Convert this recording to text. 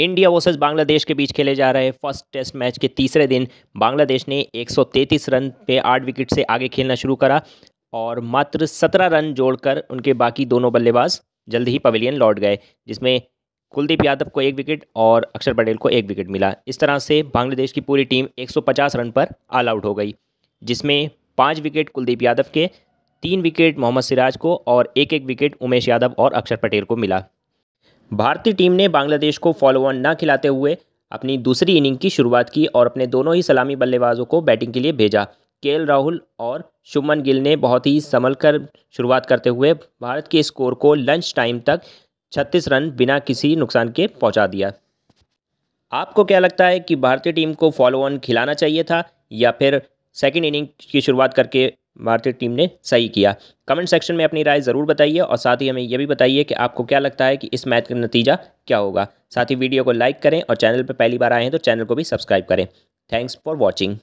India versus Bangladesh के बीच खेले जा रहे फर्स्ट टेस्ट मैच के तीसरे दिन बांग्लादेश ने 133 रन पे आठ विकेट से आगे खेलना शुरू करा और मात्र 17 रन जोड़कर उनके बाकी दोनों बल्लेबाज जल्द ही पवेलियन लौट गए जिसमें कुलदीप यादव को एक विकेट और अक्षर पटेल को एक विकेट मिला इस तरह से बांग्लादेश की पूरी टीम 150 रन पर ऑल आउट हो गई जिसमें पाँच विकेट कुलदीप यादव के तीन विकेट मोहम्मद सिराज को और एक एक विकेट उमेश यादव और अक्षर पटेल को मिला भारतीय टीम ने बांग्लादेश को फॉलो ऑन न खिलाते हुए अपनी दूसरी इनिंग की शुरुआत की और अपने दोनों ही सलामी बल्लेबाजों को बैटिंग के लिए भेजा के राहुल और शुभमन गिल ने बहुत ही संभल कर शुरुआत करते हुए भारत के स्कोर को लंच टाइम तक 36 रन बिना किसी नुकसान के पहुंचा दिया आपको क्या लगता है कि भारतीय टीम को फॉलो ऑन खिलाना चाहिए था या फिर सेकेंड इनिंग की शुरुआत करके भारतीय टीम ने सही किया कमेंट सेक्शन में अपनी राय ज़रूर बताइए और साथ ही हमें यह भी बताइए कि आपको क्या लगता है कि इस मैच का नतीजा क्या होगा साथ ही वीडियो को लाइक करें और चैनल पर पहली बार आए हैं तो चैनल को भी सब्सक्राइब करें थैंक्स फॉर वॉचिंग